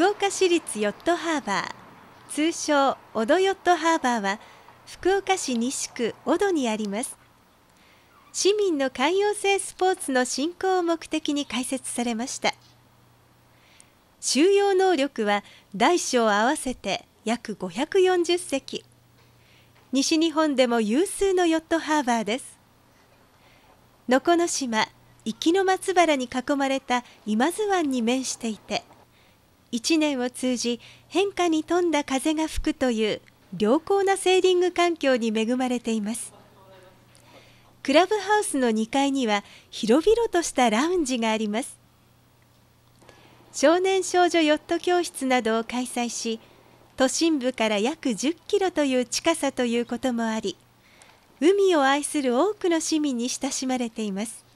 福岡市立ヨットハーバー通称小戸ヨットハーバーは福岡市西区小戸にあります市民の海洋性スポーツの振興を目的に開設されました収容能力は大小合わせて約540隻西日本でも有数のヨットハーバーです能古島生の松原に囲まれた今津湾に面していて1年を通じ変化に富んだ風が吹くという良好なセーリング環境に恵まれていますクラブハウスの2階には広々としたラウンジがあります少年少女ヨット教室などを開催し都心部から約10キロという近さということもあり海を愛する多くの市民に親しまれています